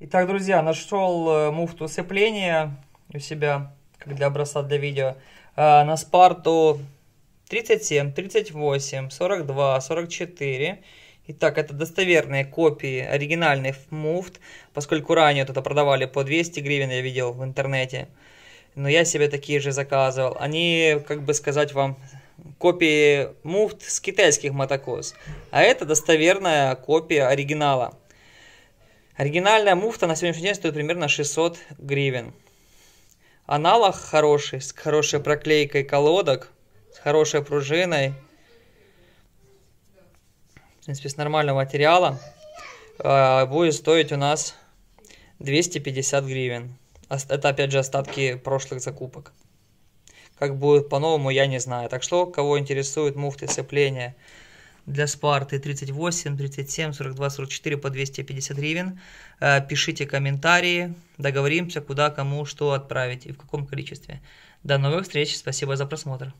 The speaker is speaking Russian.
Итак, друзья, нашел э, муфту сцепления у себя, как для образца для видео, э, на Спарту 37, 38, 42, 44. Итак, это достоверные копии оригинальных муфт, поскольку ранее это продавали по 200 гривен, я видел в интернете. Но я себе такие же заказывал. Они, как бы сказать вам, копии муфт с китайских мотокос. А это достоверная копия оригинала. Оригинальная муфта на сегодняшний день стоит примерно 600 гривен. Аналог хороший, с хорошей проклейкой колодок, с хорошей пружиной. В принципе, с нормального материала. А, будет стоить у нас 250 гривен. Это, опять же, остатки прошлых закупок. Как будет по-новому, я не знаю. Так что, кого интересует муфты сцепления для Спарты 38, 37, 42, 44 по 250 гривен. Э, пишите комментарии, договоримся, куда, кому, что отправить и в каком количестве. До новых встреч, спасибо за просмотр.